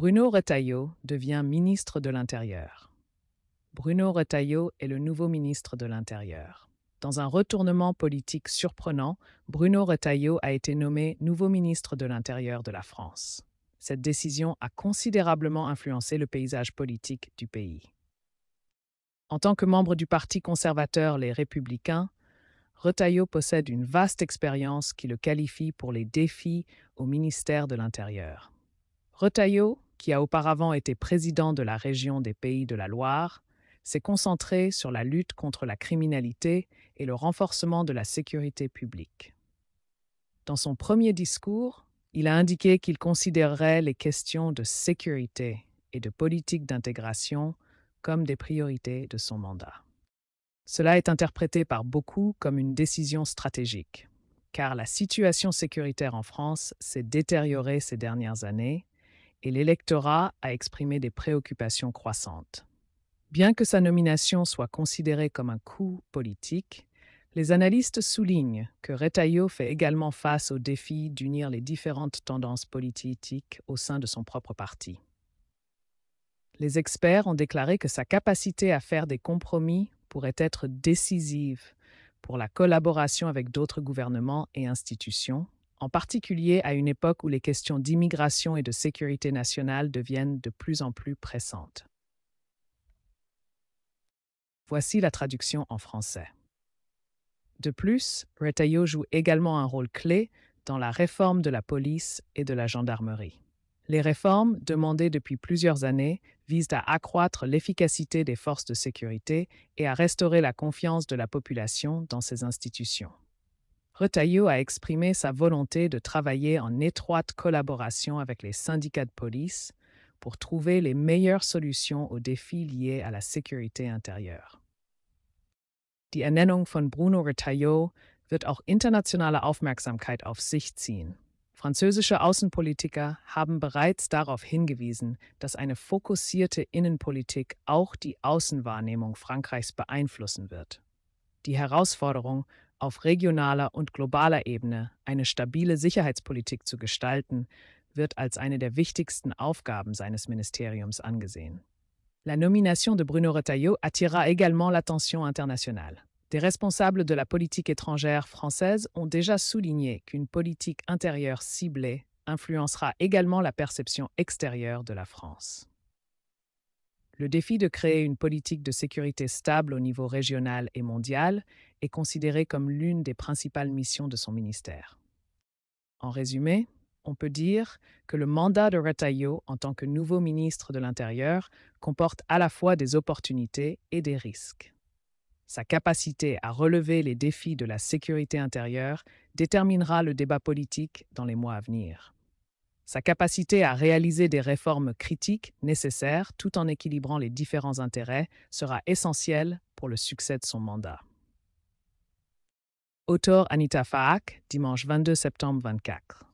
Bruno Retailleau devient ministre de l'Intérieur. Bruno Retailleau est le nouveau ministre de l'Intérieur. Dans un retournement politique surprenant, Bruno Retailleau a été nommé nouveau ministre de l'Intérieur de la France. Cette décision a considérablement influencé le paysage politique du pays. En tant que membre du Parti conservateur Les Républicains, Retailleau possède une vaste expérience qui le qualifie pour les défis au ministère de l'Intérieur. Retailleau qui a auparavant été président de la région des Pays de la Loire, s'est concentré sur la lutte contre la criminalité et le renforcement de la sécurité publique. Dans son premier discours, il a indiqué qu'il considérerait les questions de sécurité et de politique d'intégration comme des priorités de son mandat. Cela est interprété par beaucoup comme une décision stratégique, car la situation sécuritaire en France s'est détériorée ces dernières années et l'électorat a exprimé des préoccupations croissantes. Bien que sa nomination soit considérée comme un coup politique, les analystes soulignent que Retailleau fait également face au défi d'unir les différentes tendances politiques au sein de son propre parti. Les experts ont déclaré que sa capacité à faire des compromis pourrait être décisive pour la collaboration avec d'autres gouvernements et institutions, en particulier à une époque où les questions d'immigration et de sécurité nationale deviennent de plus en plus pressantes. Voici la traduction en français. De plus, Retailleau joue également un rôle clé dans la réforme de la police et de la gendarmerie. Les réformes, demandées depuis plusieurs années, visent à accroître l'efficacité des forces de sécurité et à restaurer la confiance de la population dans ces institutions. Retailleau a exprimé sa volonté de travailler en étroite collaboration avec les syndicats de police pour trouver les meilleures solutions aux défis liés à la sécurité intérieure. Die Ernennung von Bruno Retailleau wird auch internationale Aufmerksamkeit auf sich ziehen. Französische Außenpolitiker haben bereits darauf hingewiesen, dass eine fokussierte Innenpolitik auch die Außenwahrnehmung Frankreichs beeinflussen wird. Die Herausforderung auf regionaler und globaler Ebene eine stabile Sicherheitspolitik zu gestalten, wird als eine der wichtigsten Aufgaben seines Ministeriums angesehen. La nomination de Bruno Retailleau attira également l'attention internationale. Des responsables de la politique étrangère française ont déjà souligné qu'une politique intérieure ciblée influencera également la perception extérieure de la France. Le défi de créer une politique de sécurité stable au niveau régional et mondial est considéré comme l'une des principales missions de son ministère. En résumé, on peut dire que le mandat de Retailleau en tant que nouveau ministre de l'Intérieur comporte à la fois des opportunités et des risques. Sa capacité à relever les défis de la sécurité intérieure déterminera le débat politique dans les mois à venir sa capacité à réaliser des réformes critiques nécessaires tout en équilibrant les différents intérêts sera essentielle pour le succès de son mandat. Auteur Anita Fahak, dimanche 22 septembre 24.